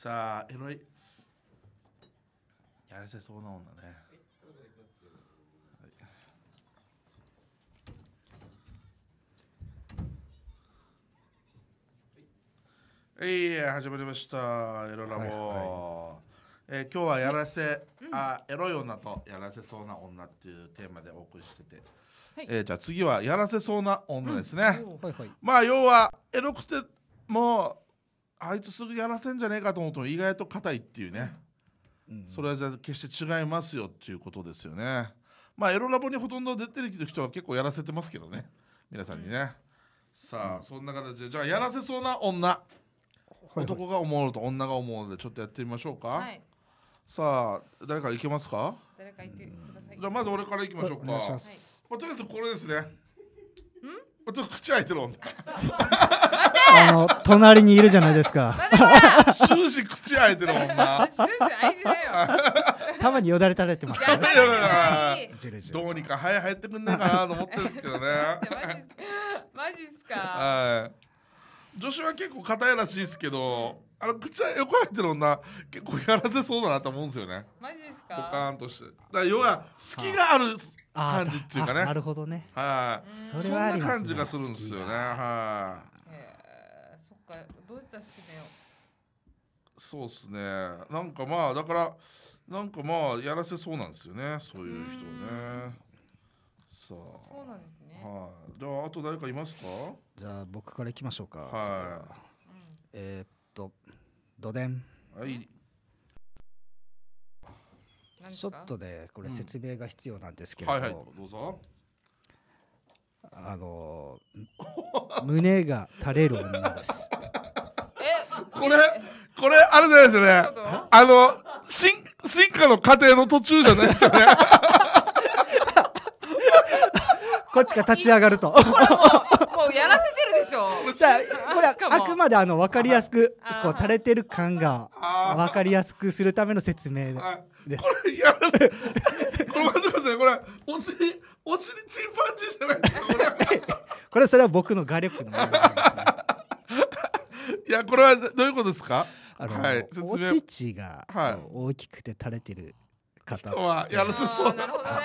さあエロいやらせそうな女ねはい、えー、始まりましたエロラボ、はいはい、えー、今日はやらせ、はい、あエロい女とやらせそうな女っていうテーマでお送りしてて、はい、えー、じゃあ次はやらせそうな女ですね、うんはいはい、まあ要はエロくてもあいつすぐやらせんじゃねえかと思うと意外と硬いっていうね、うんそれはじゃ決して違いますよっていうことですよねまあエロラボにほとんど出てる人は結構やらせてますけどね皆さんにね、うん、さあ、そんな形でじゃあやらせそうな女、男が思うのと女が思うのでちょっとやってみましょうか、はい、さあ誰からいけますかじゃあまず俺からいきましょうか、い、まあ、とりあえずこれですね、と口開いてる女あの隣にいるじゃないですか [LAUGHS] 終始口開いてる女終始開いてなよたまによだれ垂れてますどうにか早入ってくんないかなと思ってるんですけどねマジっすかはい女子は結構硬いらしいですけど、あの口は横入ってる女結構やらせそうだなと思うんですよねマジっすかポカーンとしてだから要は隙がある、はあ感じっていうかねなるほどねはいそれは、ね、そんな感じがするんですよねはいえー、そっかどういった締めをそうっすねなんかまあだからなんかまあやらせそうなんですよねそういう人ねさあそうなんですねはいじゃああと誰かいますかじゃあ僕からいきましょうかはい、えー、っとどでんはいちょっとねこれ説明が必要なんですけれど、うんはいはい、どうぞあの胸が垂れる女ですこれこれあれじゃないですよねあの進進化の過程の途中じゃないですよね [LAUGHS] こっちが立ち上がるともうやらせょう。[LAUGHS] これはあくまであの分かりやすくこう垂れてる感が分かりやすくするための説明です。これや [LAUGHS] これ待ってください。これお尻お尻チンパンジーじゃないですか。これ [LAUGHS] それは僕の画力のね。いやこれはどういうことですか。あの、はい、お乳が大きくて垂れてる方はやらせそうな。なるほどね。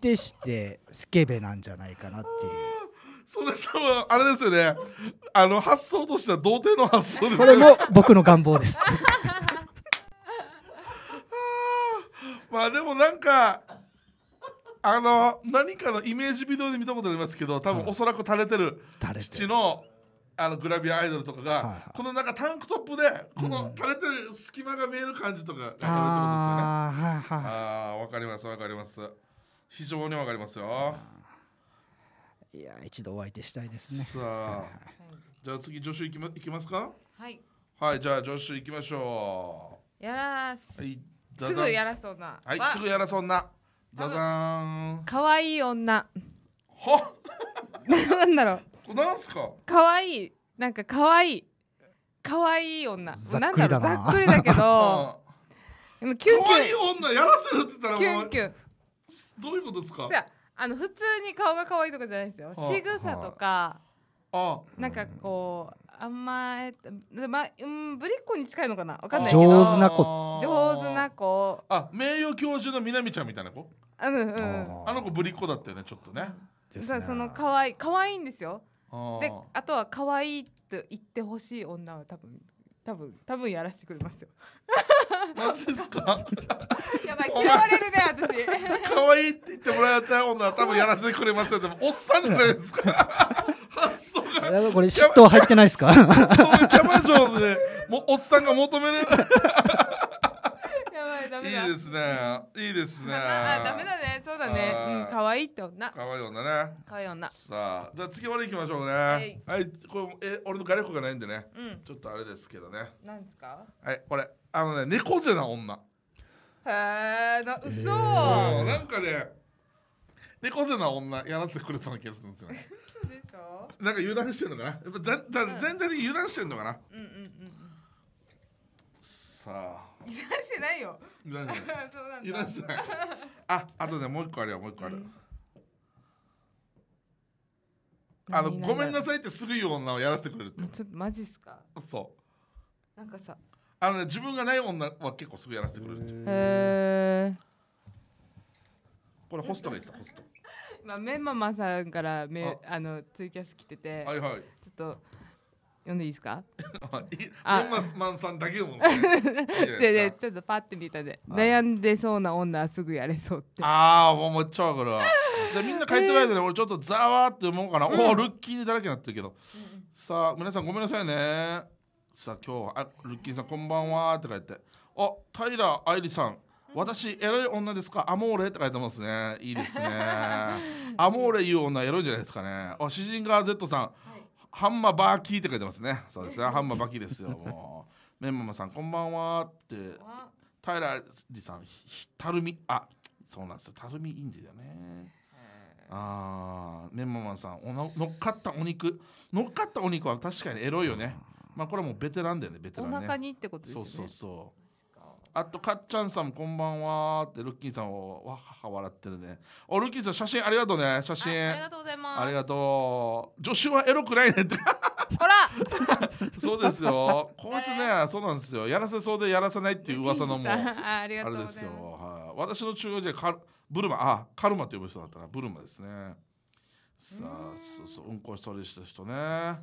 てしてスケベなんじゃないかなっていう。それ多分あれですよねあの発想としては童貞の発想です、これも僕の願望です [LAUGHS] まあでもなんかあの何かのイメージビデオで見たことありますけど多分おそらく垂れてる父のあのグラビアアイドルとかが、はいはい、このなんかタンクトップでこの垂れてる隙間が見える感じとか、うん、ああわ、はいはい、かりますわかります非常にわかりますよ。いや一度お相手したいですねさあじゃあ次助手いきまいきますかはいはいじゃあ助手いきましょうやらす、はい、すぐやらそうなはいすぐやらそうないい女は [LAUGHS] なんだろうなんすか可愛いいなんかいいかいい女ざっくりだなざっくりだけど [LAUGHS] でもキュンキュン可愛い女やらせるって言ったらキュンキュンどういうことですかじゃああの普通に顔が可愛いとかじゃないですよ仕草とかあなんかこう甘えまあうんぶりっ子に近いのかなわかんないけど上手な子上手な子あ名誉教授の南ちゃんみたいな子うんうんあの子ぶりっ子だったよねちょっとねですその可愛い可愛いんですよであとは可愛いと言ってほしい女は多分多分多分やらせてくれますよマジですか [LAUGHS] やばい嫌われるね私 [LAUGHS] 可愛いって言ってもらえた女は多分やらせてくれますよでもおっさんじゃないですか [LAUGHS] 発想がこれ嫉妬入ってないですかキャバ嬢でもおっさんが求める。だいいですねいいですねあダメだねそうだねうん可愛いって女可愛い女ね可愛い女さあじゃあ次俺行きましょうねはいこれえ俺のガレコがないんでね、うん、ちょっとあれですけどねなんですかはいこれあのね猫背な女へえな嘘、えー、なんかね猫背な女やらせてくれたのな気がするんですよね嘘でしょなんか油断してるのかなやっぱ全全全体に油断してるのかな、うんうんうんさあ油断してないよ油断しない [LAUGHS] そうなん油断しないああとねもう一個あるよもう一個ある、あのごめんなさいってすぐ言う女をやらせてくれるってちょっとマジっすかそうなんかさあのね自分がない女は結構すぐやらせてくれるっていうへえこれホストが言ってたホスト [LAUGHS] 今メンママさんからめ、あのツイキャス来ててはいはいちょっと読んでいいですかあメンマスマンさんだけ読むんですね [LAUGHS] でちょっとパって見たで悩んでそうな女はすぐやれそうってああもうめっちゃわかるわじゃみんな帰ってないで、ね、俺ちょっとざわって思うかな、うん、おルッキーでだらけになってるけど、うん、さあ皆さんごめんなさいねさあ今日はあルッキーさんこんばんはって書いてあ平愛理さん私エロい女ですかアモーレって書いてますねいいですね [LAUGHS] アモーレいう女エロいじゃないですかねあ詩人川 Z さんハンマーバーキーって書いてますね。そうですね。ハンマーバキですよ。もう。メンママさん、こんばんはって。平理さん、たるみ、あ、そうなんですよ。たるみインデだね。あメンママンさんおの乗っかったお肉乗っかったお肉は確かにエロいよね、まあこれはもうベテランだよねベテランねお腹にってことですよねそうそうそあとかっちゃんさんこんばんはってルッキーさんをわはは笑ってるねおルッキーさん写真ありがとうね写真ありがとうございますありがとう女子はエロくないねってほら [LAUGHS] そうですよこいつねそうなんですよやらせそうでやらせないっていう噂のもあれですよはい私の中学時代カブルマあカルマと呼ぶ人だったなブルマですねさあそうそううんこしたりした人ね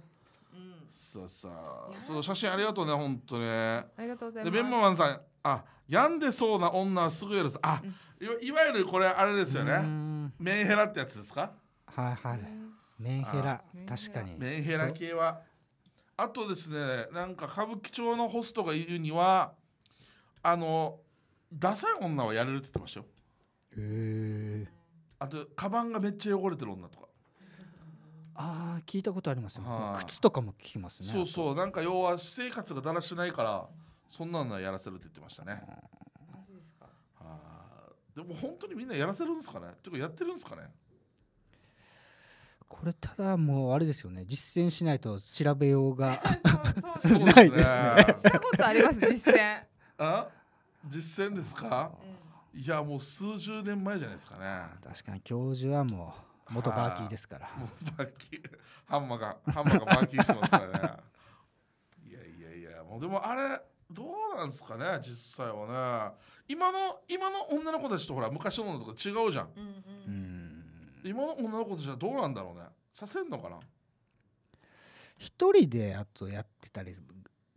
うん、さあさあその写真ありがとうね本当ねありがとうございますでベンママンさんあ病んでそうな女はすぐやるあ、ういわゆるこれあれですよねメンヘラってやつですかはいはいメンヘラ確かにメンヘラ系はあとですねなんか歌舞伎町のホストが言うにはあのダサい女はやれるって言ってましたよへえあとカバンがめっちゃ汚れてる女とかああ聞いたことありますね、靴とかも聞きますねそうそうなんか要は私生活がだらしないからそんなのやらせるって言ってましたねマジですかあでも本当にみんなやらせるんですかねちょっとやってるんですかねこれただもうあれですよね実践しないと調べようが [LAUGHS] そうないですねしたことあります実践あ実践ですか、いやもう数十年前じゃないですかね確かに教授はもう元バーキーですからも [LAUGHS] バーキーハンマーがハンマーがバーキーしてますからねいやいやいやもうでもあれどうなんですかね実際はね今の今の女の子たちとほら昔ののとか違うじゃん、うんうん、今の女の子たちはどうなんだろうねさせんのかな一人であとやってたり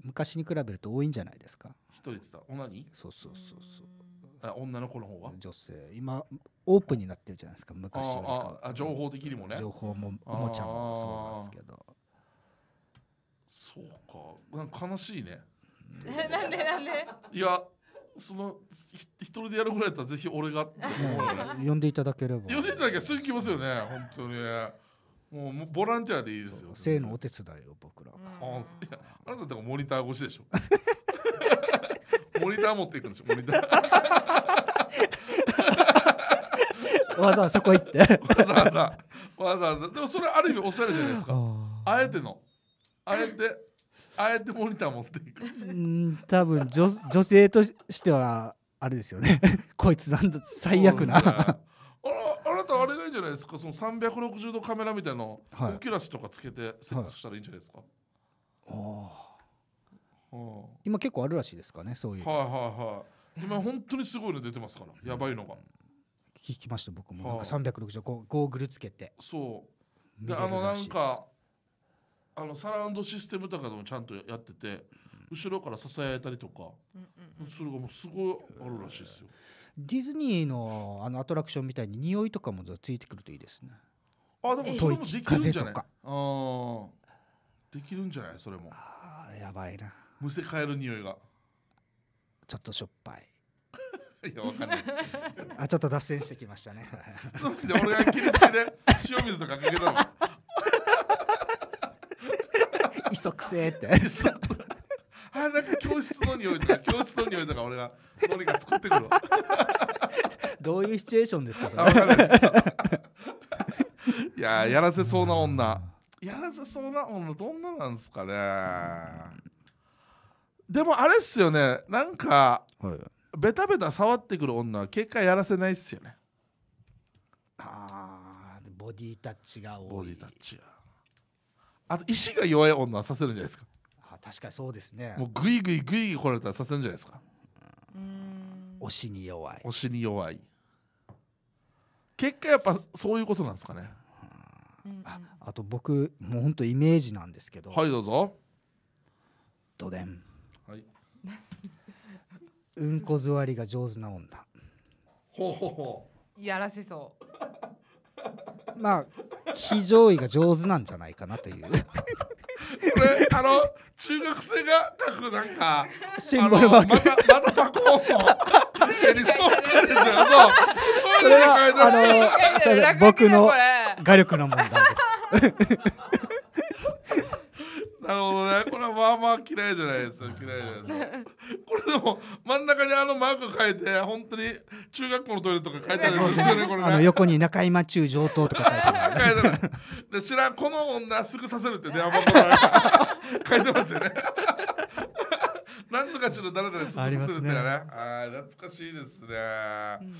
昔に比べると多いんじゃないですか一人ってた女にそうそうそうそうあ女の子の方は女性今オープンになってるじゃないですか昔よりかあ情報的にもね情報もおもちゃもそうなんですけどそうかなんか悲しいねなんでなんでいやその一人でやるぐらいだったらぜひ俺がっう呼んでいただければ呼んでいただけすぐ来ますよね本当にもうボランティアでいいですよ生のお手伝いを僕らあいやあなたとかモニター越しでしょモニター持っていくんでしょモニターわざわざそこ行ってわざわざわざわざでもそれある意味おしゃれじゃないですかあえてのあえてあえてモニター持っていくん多分女女性としてはあれですよね [LAUGHS] こいつなんだ最悪な、ああなたあれがいいんじゃないですかその360度カメラみたいな、はい、オキュラスとかつけてセックスしたらいいんじゃないですか、はい、ああ、はあ、今結構あるらしいですかねそういうはいはいはい今本当にすごいの出てますからやばいのが、聞きました僕も、はあ、なんか3 6度ゴーグルつけてそうであのなんかあのサラウンドシステムとかでもちゃんとやってて後ろから支えたりとかそれがもうすごいあるらしいですよ、ディズニーのあのアトラクションみたいに匂いとかもついてくるといいですねあでもそれもできるんじゃないあできるんじゃないそれもあやばいなむせ替える匂いがちょっとしょっぱい [LAUGHS] いやわかんない [LAUGHS] あちょっと脱線してきましたね俺が切りで塩水とかかけたのそくせえって [LAUGHS] あなんか教室の匂いとか教室の匂いとか俺が俺が作ってくるどういうシチュエーションですかそれいややらせそうな女やらせそうな女どんななんですかねでもあれっすよねなんか、はい、ベタベタ触ってくる女は結果やらせないっすよねあボディタッチが多いボディタッチがあと石が弱い女はさせるじゃないですかあ確かにそうですねもうグイグイグイ来られたらさせるんじゃないですか押しに弱い押しに弱い結果やっぱそういうことなんですかねああと僕もう本当イメージなんですけどはいどうぞどでんはいうんこ座りが上手な女ほうほうほうやらせそう [LAUGHS] まあ非常位が上手なんじゃないかなというこれあの中学生が書くなんかシンボルマークまた書こうやりそうなんですよそれはあの僕の画力の問題です [LAUGHS] なるほどねこれはまあまあ嫌いじゃないですよ嫌いじゃないですよこれでも真ん中にあのマーク書いて本当に中学校のトイレとか書いてあるんですよねこれね横に中居間中上等とか書いてあるで知らんこの女すぐさせるって電話番号 [LAUGHS] 書いてますよねなんとかちょっと誰々すぐさせるってねあね懐かしいですね、うん、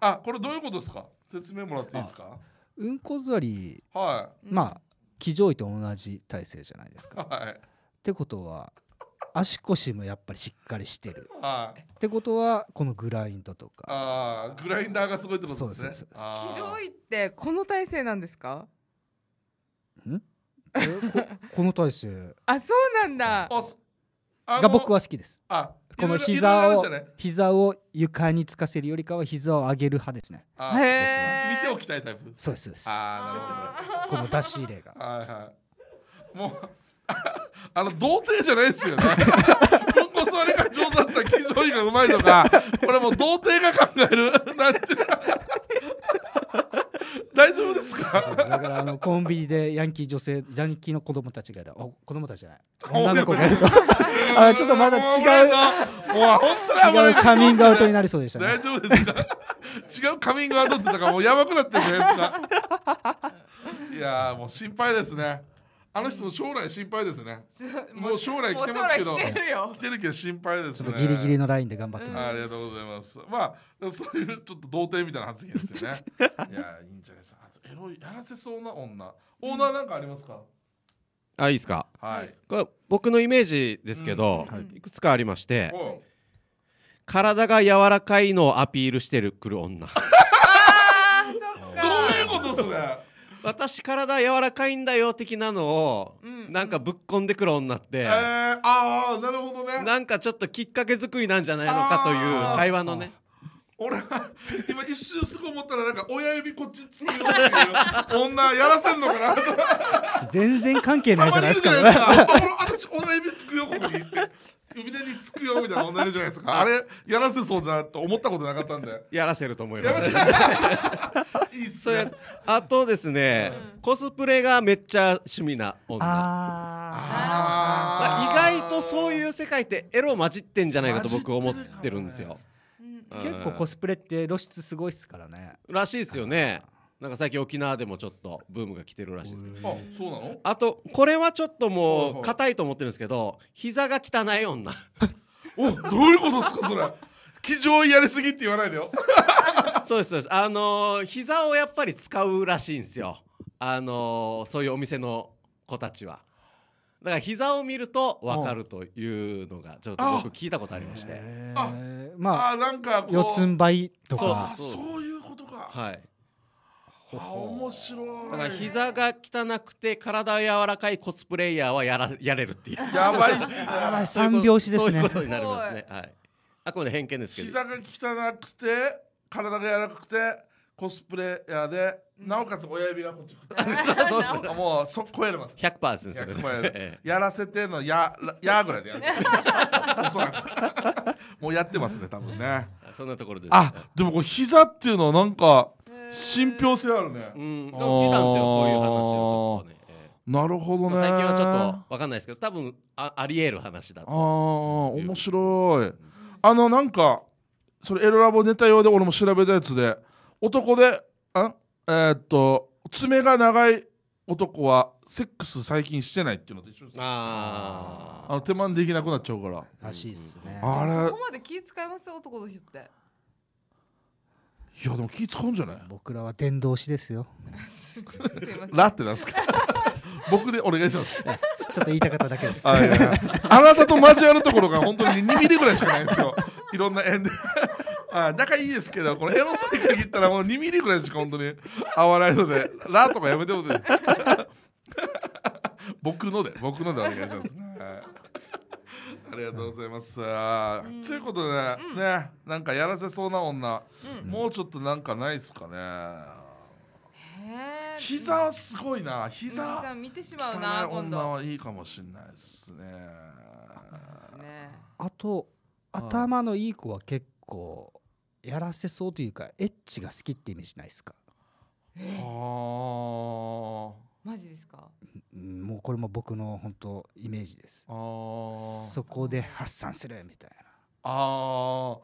あこれどういうことですか説明もらっていいですかうんこ座り、はい、まあ騎乗位と同じ体勢じゃないですか。はい、ってことは足腰もやっぱりしっかりしてる。はい、ってことはこのグラインドとか。ああグラインダーがすごいってことですね。騎乗位ってこの体勢なんですか？ん？ここの体勢。あそうなんだ。が僕は好きです。あこの膝を膝を床につかせるよりかは膝を上げる派ですね。へえ。を鍛えたいプそうですそうですああなるほどこの出し入れがはいはいもう [LAUGHS] あの童貞じゃないですよねこ座りが上手だった騎乗位がうまいとかこれもう童貞が考えるなんて大丈夫ですかだからあのコンビニでヤンキー女性ヤンキーの子供たちがいるお子供たちじゃない女の子がいるとあちょっとまだ違う違うカミングアウトになりそうでしたね大丈夫ですか違うカミングアウトってだからもうやばくなってるじゃないですかいやもう心配ですねあの人も将来心配ですね。もう将来来てますけど、来てるけど心配ですね。ちょっとギリギリのラインで頑張ってます。ありがとうございます。まあそういうちょっと童貞みたいな発言ですよね。[LAUGHS] いやいいんじゃないですか。エロいやらせそうな女。オーナーなんかありますか。あいいですか。はい。これ僕のイメージですけど、い、くつかありまして、体が柔らかいのをアピールしてるくる女。[LAUGHS] どういうことそれ。私体柔らかいんだよ的なのを、なんかぶっこんでくる女って、えー、ああなるほどねなんかちょっときっかけ作りなんじゃないのかという会話のね俺は今一瞬すぐ思ったらなんか親指こっちつくよっていう女やらせんのかなと全然関係ないじゃないですか、ね、[LAUGHS] くよみたいな問題じゃないですかあれやらせそうだと思ったことなかったんでやらせると思いますいいっすね [LAUGHS] あとですね、うん、コスプレがめっちゃ趣味な女あ、まあ、意外とそういう世界ってエロ混じってんじゃないかと僕思ってるんですよ、ね、結構コスプレって露出すごいっすからねらしいっすよねなんか最近沖縄でもちょっとブームが来てるらしいですけど。あ、そうなの？あとこれはちょっともう硬いと思ってるんですけど、膝が汚い女。おどういうことですかそれ気丈やりすぎって言わないでよ [LAUGHS] そうですそうですあのー、膝をやっぱり使うらしいんですよあのー、そういうお店の子たちはだから膝を見ると分かるというのがちょっと僕聞いたことありましてあまああなんか四つん這いとかそういうことかはいあ面白いだから膝が汚くて体柔らかいコスプレイヤーはやらやれるっていうやばいっすねやばい三拍子ですねそういうことになりますねはいあくまで偏見ですけど膝が汚くて体が柔らかくてコスプレイヤーで、なおかつ親指がこっち [LAUGHS] そうそうそうもうそ超えれます100%ですねそれでやらせてのややぐらいでやる [LAUGHS] もうやってますね多分ねそんなところですあでもこう膝っていうのはなんか信憑性あるね。うん、聞いたんですよこういう話をちょっとね。なるほどね。最近はちょっとわかんないですけど、多分ああり得る話だと。ああ、面白い。あのなんかそれエロラボネタ用で俺も調べたやつで、男であえー、っと爪が長い男はセックス最近してないっていうのと一緒です。ああ、手間できなくなっちゃうから。らしいっすね。あれ。そこまで気使います男の人って。いやでも気使うんじゃない僕らは伝道師ですよすラってなんですか [LAUGHS] 僕でお願いしますちょっと言いたかっただけですあなたと交わるところが本当に2ミリぐらいしかないんですよいろんな縁で [LAUGHS] あ仲いいですけどこのエロさに限ったらもう2ミリぐらいしか本当に合わないのでラとかやめてもです [LAUGHS] 僕ので僕のでお願いします、はいありがとうございます。ということで、ね、なんかやらせそうな女、もうちょっとなんかないですかね。膝すごいな膝見てしまうな女はいいかもしれないですねあと頭のいい子は結構やらせそうというかエッチが好きって意味じゃないですか、えー、マジですかもうこれも僕の本当イメージですそこで発散するみたいなあ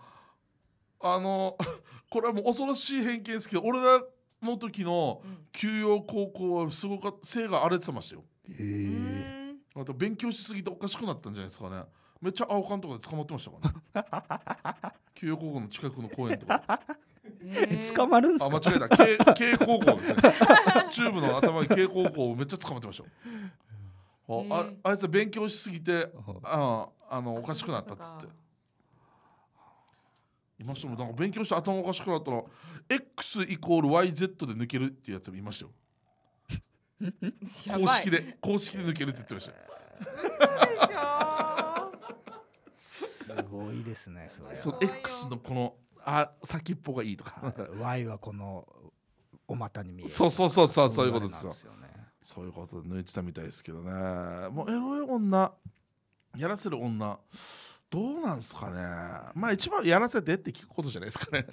ああの [LAUGHS] これはもう恐ろしい偏見ですけど俺らの時の休養高校はすごか性が荒れてましたよへえあと勉強しすぎておかしくなったんじゃないですかねめっちゃ青缶とかで捕まってましたからね [LAUGHS] 休養高校の近くの公園とか捕まるんすあ間違えた K, 軽高校ですねチューブの頭に軽高校をめっちゃ捕まってましたああいつは勉強しすぎてああのおかしくなったっつっていましたもんなんか勉強して頭おかしくなったら X イコール YZ で抜けるっていうやつもいましたよ公式で公式で抜けるって言ってましたすごいですねそれその X のこのあ先っぽがいいとか Y [LAUGHS] はこのお股に見えるそうそうそうそうそういうことですよ、ね、そういうこと抜いてたみたいですけどねもうエロい女やらせる女どうなんですかねまあ一番やらせてって聞くことじゃないですかね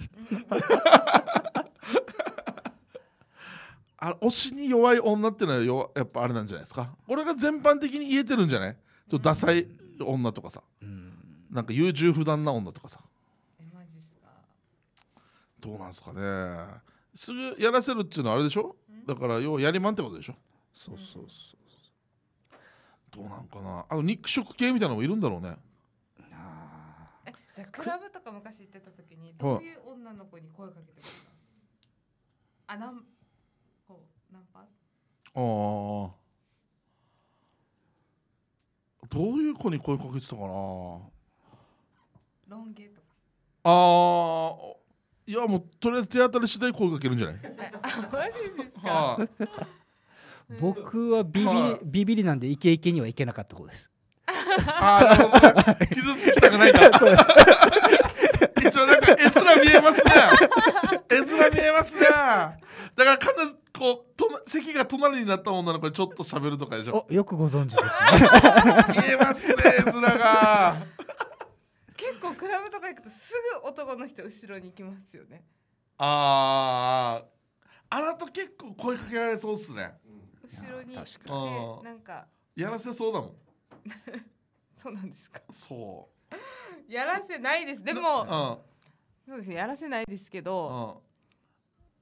[LAUGHS] あ推しに弱い女っていうのはやっぱあれなんじゃないですか俺が全般的に言えてるんじゃないちょっとダサい女とかさ、うん、なんか優柔不断な女とかさどうなんですかねすぐやらせるっていうのはあれでしょだから要はやりまんってことでしょそうそうそうどうなんかなあの肉食系みたいなのもいるんだろうねえじゃあクラブとか昔行ってた時にどういう女の子に声かけてましたあなんこうナンパああどういう子に声かけてたかなロン毛とかああいやもうとりあえず手当たり次第声かけるんじゃないあマジですか、僕はビビり、はいビビりなんでイケイケにはいけなかった方ですああ傷つきたくないか [LAUGHS] そうです一応なんか絵面見えますね絵面見えますねだから必ずこうと席が隣になった女の子にちょっと喋るとかでしょよくご存知ですね [LAUGHS] 見えますね絵面が結構クラブとか行くとすぐ男の人後ろに行きますよねあああなた結構声かけられそうっすね、後ろに来てなんかやらせそうだもん [LAUGHS] そうなんですかそうやらせないですでも、うん、そうですねやらせないですけど、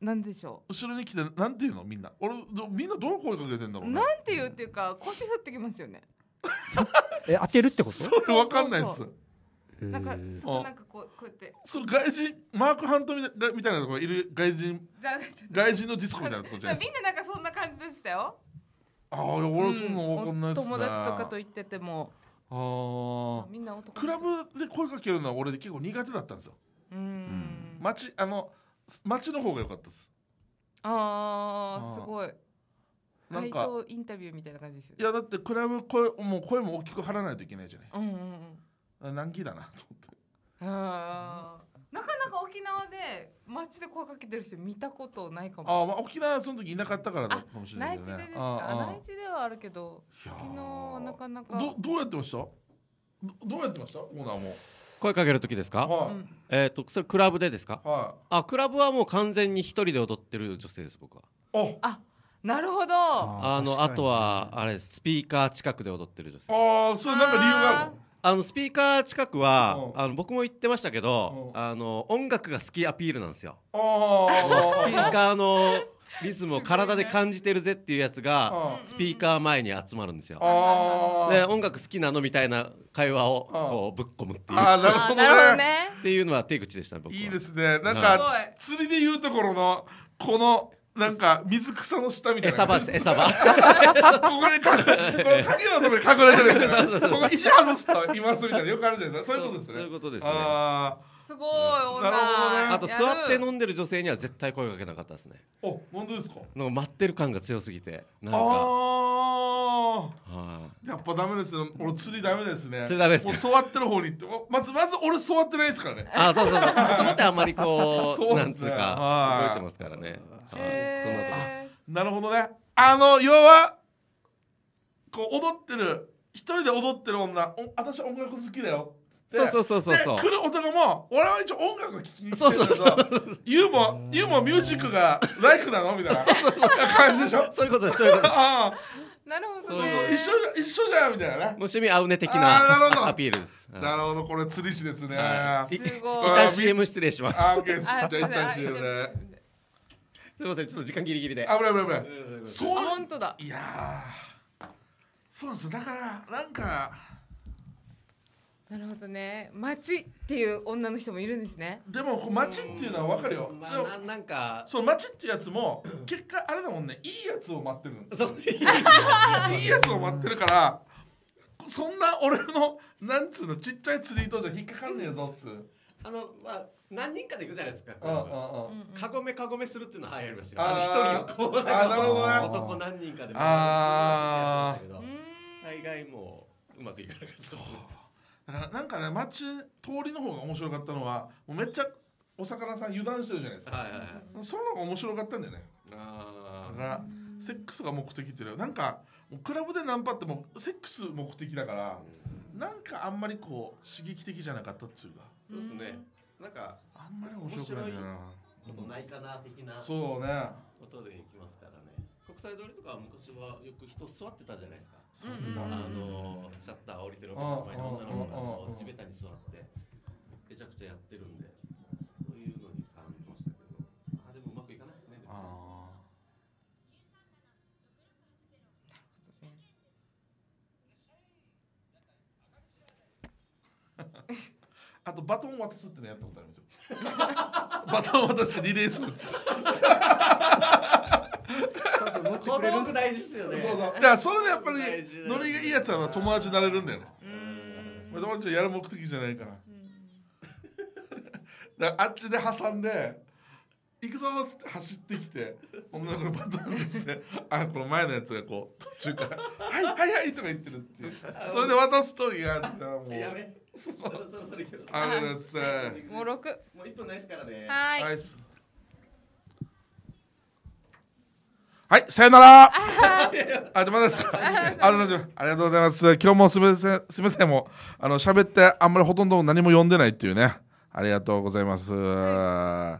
うん、なんでしょう後ろに来てなんていうのみんな俺みんなどう声かけてんだろう、ね、なんていうっていうか腰振ってきますよね [LAUGHS] え当てるってことそれわかんないですなんかそなんかこうこうやってその外人マーク・ハントみたいなとこいる外人外人のディスコみたいなとこじゃないですかみんななんかそんな感じでしたよああ俺そんな分かんないっすね、友達とかと行っててもああみんな男クラブで声かけるのは俺結構苦手だったんですようん街あの街の方が良かったですああすごいなんかインタビューみたいな感じですよ、いやだってクラブ声もう声も大きく張らないといけないじゃない、うんうんうん、難儀だなと思って。あなかなか沖縄で街で声かけてる人見たことないかもあ、まあ、沖縄その時いなかったからだかもしれない、ね、内地でですか内地ではあるけど昨日はなかなかどどうやってましたどどうやってましたオーナーも声かける時ですか、はい、えっ、ー、とそれクラブでですか、はい、あクラブはもう完全に一人で踊ってる女性です僕はあなるほどあのあとはあれスピーカー近くで踊ってる女性ああそれなんか理由があるのあのスピーカー近くは、あの僕も言ってましたけど、あの音楽が好きアピールなんですよ。スピーカーのリズムを体で感じてるぜっていうやつがスピーカー前に集まるんですよ。で音楽好きなのみたいな会話をこうぶっこむっていう。あ [LAUGHS] なるほどね。っていうのは手口でした僕は。いいですね。なんか釣りでいうところのこの。なんか水草の下みたいな餌場です [LAUGHS] 餌場ここにかこの影のところに隠れてるいな [LAUGHS] ここ石外すといますみたいなよくあるじゃないですかそういうことですねそういうことですねあすごいなるほどね、あと座って飲んでる女性には絶対声かけなかったですねお、本当ですかなんか待ってる感が強すぎてなんかああやっぱダメですね俺釣りダメですね釣りダメです座ってる方に行って、まずまず俺座ってないですからねあそうそうそうと思ってあんまりこう [LAUGHS] う、ね、なんつうか覚えてますからねそうそんななるほどねあの要はこう踊ってる一人で踊ってる女お私音楽好きだよってそうそうそうそうそうで来る大人も俺は一応音楽を聴きに来てるんだそうそうユーモユーモミュージックがライフなのみたいな感じでしょそういうことですそういうことですなるほどねそう一緒じゃ一緒じゃんみたいなねもう趣味合うね的あなるほどアピールですうなるほどこれ釣り師ですね、はいいすごい一旦 CM 失礼しますすあじゃあ一旦 CM ですいませんちょっと時間ギリギリで危ない危ない危ないそう本当だいやそうなんですだからなんかなるほどね町っていう女の人もいるんですねでも町っていうのは分かるよ、まあ、ななんかその町っていうやつも結果あれだもんねいいやつを待ってるそう [LAUGHS] いいやつを待ってるからそんな俺のなんつうのちっちゃい釣り糸じゃ引っかかんねえぞっつうあのまあ何人かで行くじゃないですか。かごめかごめするっていうのは流行りましたよ。一人をこう男何人かで。ああ。大概もううまくいかなかった。だからなんかね街通りの方が面白かったのはもうめっちゃお魚さん油断してるじゃないですか、はいはいはい、その方が面白かったんだよねあだからセックスが目的っていうはなんかクラブでナンパってもセックス目的だから、うん、なんかあんまりこう刺激的じゃなかったっつうかそうですねなんかあんまり面白くないなことないかな的な、うん、そうねことでいきますからね国際通りとかは昔はよく人座ってたじゃないですかその、うんうん、あのシャッター降りてるお店の前女の子が地べたに座ってめちゃくちゃやってるんでそういうのに感じましたけどあでもうまくいかないですねでもああとバトン渡すってのやったことありますよバトン渡してリレーするんです多分っ大事ですよねそうそうだからそれでやっぱりノリがいいやつは友達になれるんだよね友達やる目的じゃないからあっちで挟んで行くぞっつって走ってきて女の子のバトンして [LAUGHS] あこの前のやつがこう途中から「はいはいはい」とか言ってるっていうそれで渡すとがあったらもう。やめそろそろそれけいす。もう六。もう一分ないですからね。はい。はいはい、さよなら。あ、ですか。あありがとうございます。今日もすみません、すみません、もう、あの、喋って、あんまりほとんど何も読んでないっていうね。ありがとうございます。じゃ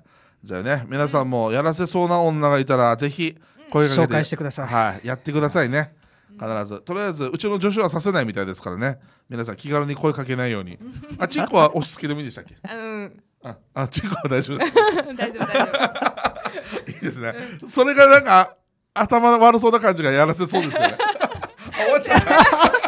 あね、皆さんもやらせそうな女がいたら、ぜひ。声かけて、紹介してください。はい、やってくださいね。必ずとりあえずうちの助手はさせないみたいですからね皆さん気軽に声かけないようにあチンコは押し付けでもいいでしたっけ [LAUGHS] ああチンコは大丈夫 [LAUGHS] 大丈夫大丈夫 [LAUGHS] いいですね、それがなんか頭の悪そうな感じがやらせそうですよね。終わっちゃった